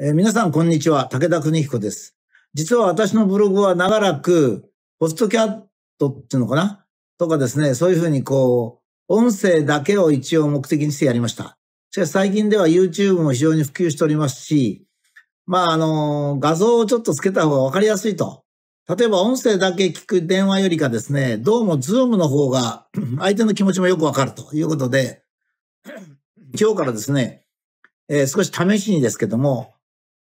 えー、皆さん、こんにちは。武田邦彦です。実は私のブログは長らく、ポストキャットっていうのかなとかですね、そういうふうにこう、音声だけを一応目的にしてやりました。しかし最近では YouTube も非常に普及しておりますし、まあ、あの、画像をちょっとつけた方がわかりやすいと。例えば音声だけ聞く電話よりかですね、どうも Zoom の方が 相手の気持ちもよくわかるということで、今日からですね、えー、少し試しにですけども、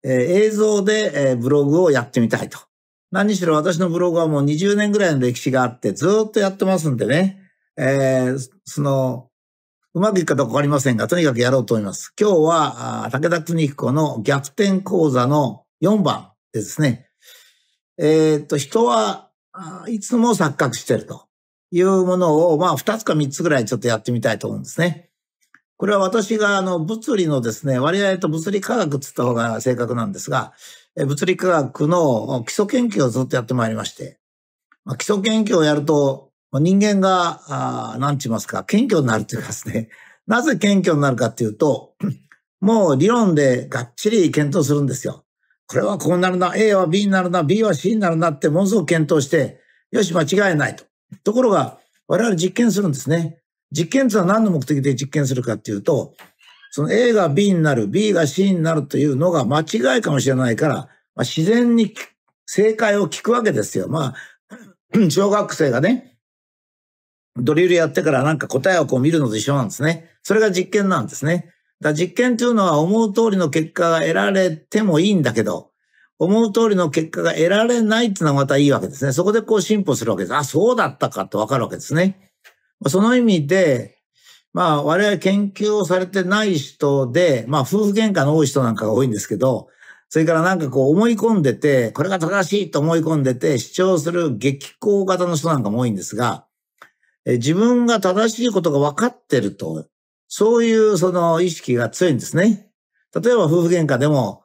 え映像で、えブログをやってみたいと。何しろ私のブログはもう20年ぐらいの歴史があって、ずっとやってますんでね。えー、その、うまくいくかどうかわかりませんが、とにかくやろうと思います。今日は、武田邦彦の逆転講座の4番ですね。えっ、と、人はいつも錯覚してるというものを、まあ、2つか3つぐらいちょっとやってみたいと思うんですね。これは私があの物理のですね、割合と物理科学っつった方が正確なんですが、物理科学の基礎研究をずっとやってまいりまして、まあ、基礎研究をやると、人間が、何ちますか、謙虚になるというかですね、なぜ謙虚になるかっていうと、もう理論でがっちり検討するんですよ。これはこうなるな、A は B になるな、B は C になるなってものすごく検討して、よし、間違いないと。ところが、我々実験するんですね。実験というのは何の目的で実験するかっていうと、その A が B になる、B が C になるというのが間違いかもしれないから、まあ、自然に正解を聞くわけですよ。まあ、小学生がね、ドリルやってからなんか答えをこう見るのと一緒なんですね。それが実験なんですね。だ実験というのは思う通りの結果が得られてもいいんだけど、思う通りの結果が得られないっていうのはまたいいわけですね。そこでこう進歩するわけです。あ、そうだったかってわかるわけですね。その意味で、まあ、我々研究をされてない人で、まあ、夫婦喧嘩の多い人なんかが多いんですけど、それからなんかこう思い込んでて、これが正しいと思い込んでて、主張する激高型の人なんかも多いんですが、え自分が正しいことが分かってると、そういうその意識が強いんですね。例えば夫婦喧嘩でも、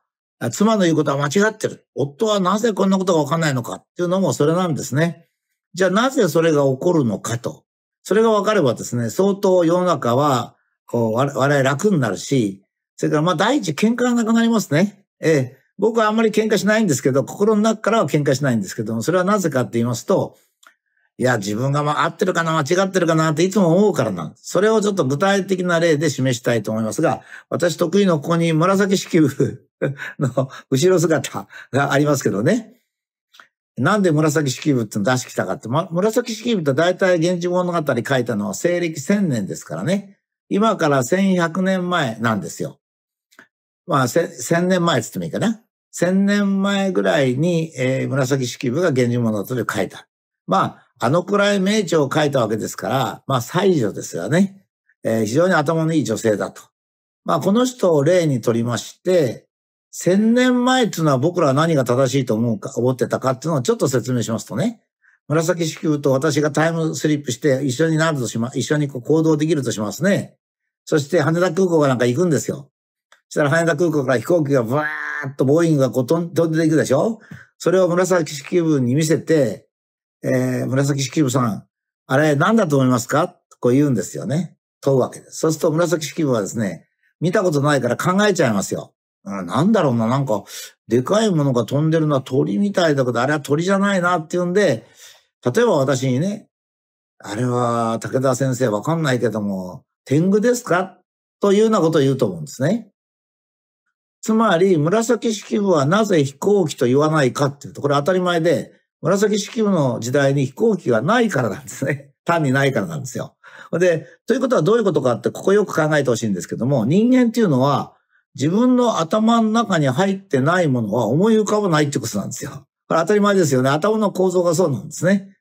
妻の言うことは間違ってる。夫はなぜこんなことが分かんないのかっていうのもそれなんですね。じゃあなぜそれが起こるのかとそれが分かればですね、相当世の中は、こう、我々楽になるし、それからまあ第一、喧嘩がなくなりますね。ええ。僕はあんまり喧嘩しないんですけど、心の中からは喧嘩しないんですけども、それはなぜかって言いますと、いや、自分がま合ってるかな、間違ってるかなっていつも思うからなんです。それをちょっと具体的な例で示したいと思いますが、私得意のここに紫式部の後ろ姿がありますけどね。なんで紫式部って出してきたかって、ま、紫式部って大体源氏物語書いたのは西暦1000年ですからね。今から1100年前なんですよ。まあ、1000年前って言ってもいいかな。1000年前ぐらいに、えー、紫式部が源氏物語を書いた。まあ、あのくらい名著を書いたわけですから、まあ、才女ですよね。えー、非常に頭のいい女性だと。まあ、この人を例にとりまして、千年前っていうのは僕らは何が正しいと思うか、思ってたかっていうのをちょっと説明しますとね。紫式部と私がタイムスリップして一緒になるとしま、一緒にこう行動できるとしますね。そして羽田空港がなんか行くんですよ。そしたら羽田空港から飛行機がバーッとボーイングがこう飛んでいくでしょそれを紫式部に見せて、えー、紫式部さん、あれ何だと思いますかこう言うんですよね。問うわけです。そうすると紫式部はですね、見たことないから考えちゃいますよ。なんだろうな、なんか、でかいものが飛んでるのは鳥みたいだけど、あれは鳥じゃないなっていうんで、例えば私にね、あれは武田先生わかんないけども、天狗ですかというようなことを言うと思うんですね。つまり、紫式部はなぜ飛行機と言わないかっていうと、これ当たり前で、紫式部の時代に飛行機がないからなんですね。単にないからなんですよ。で、ということはどういうことかって、ここよく考えてほしいんですけども、人間っていうのは、自分の頭の中に入ってないものは思い浮かばないってことなんですよ。これ当たり前ですよね。頭の構造がそうなんですね。